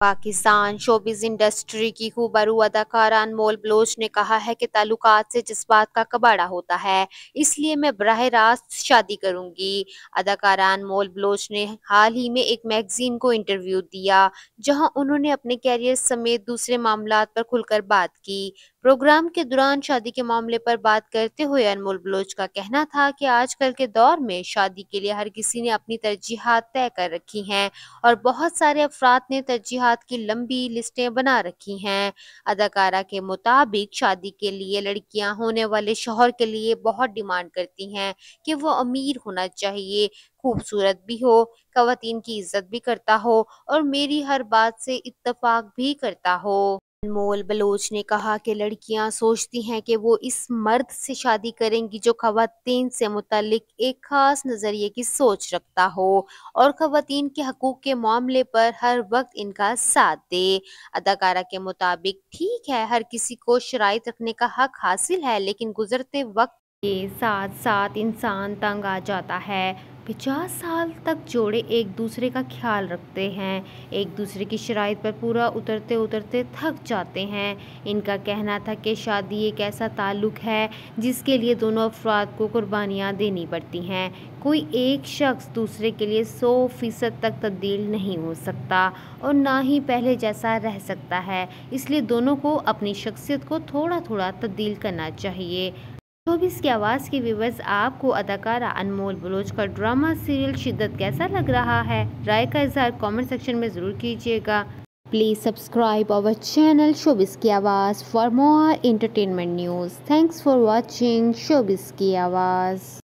Pakistan showbiz industry की खूबरू अदाकारा Anmol Bloch ने कहा है कि ताल्लुकात से जज्बात का कबाड़ा होता है इसलिए मैं बरह रास्त शादी करूंगी अदाकारा अनमोल बलोच ने हाल ही में एक मैगजीन को इंटरव्यू दिया जहां उन्होंने अपने कैरियर समेत दूसरे मामला पर खुलकर बात की प्रोग्राम के दौरान शादी के मामले पर बात करते हुए अनमोल बलोच का कहना था कि आजकल के दौर में शादी के लिए हर किसी ने अपनी तरजीहत तय कर रखी हैं और बहुत सारे अफराद ने तरजीहत की लंबी लिस्टें बना रखी हैं अदाकारा के मुताबिक शादी के लिए लड़कियां होने वाले शोहर के लिए बहुत डिमांड करती हैं कि वो अमीर होना चाहिए खूबसूरत भी हो खातन की इज्जत भी करता हो और मेरी हर बात से इतफाक भी करता हो अनमोल बलोच ने कहा कि लड़कियां सोचती हैं कि वो इस मर्द से शादी करेंगी जो खातन से मुतलिक एक खास नज़रिए की सोच रखता हो और खातन के हकूक़ के मामले पर हर वक्त इनका साथ दे अदाकारा के मुताबिक ठीक है हर किसी को शराय रखने का हक हासिल है लेकिन गुजरते वक्त के साथ साथ इंसान तंग आ जाता है पचास साल तक जोड़े एक दूसरे का ख्याल रखते हैं एक दूसरे की शराइ पर पूरा उतरते उतरते थक जाते हैं इनका कहना था कि शादी एक ऐसा ताल्लुक़ है जिसके लिए दोनों अफराद को कुर्बानियाँ देनी पड़ती हैं कोई एक शख्स दूसरे के लिए सौ फ़ीसद तक तब्दील नहीं हो सकता और ना ही पहले जैसा रह सकता है इसलिए दोनों को अपनी शख्सियत को थोड़ा थोड़ा तब्दील करना चाहिए शोबिस तो की आवाज़ के विवर्स आपको अदाकारा अनमोल बलोच का ड्रामा सीरियल शिद्दत कैसा लग रहा है राय का इजहार कमेंट सेक्शन में ज़रूर कीजिएगा please subscribe our channel showbiz की आवाज़ for more entertainment news thanks for watching showbiz की आवाज़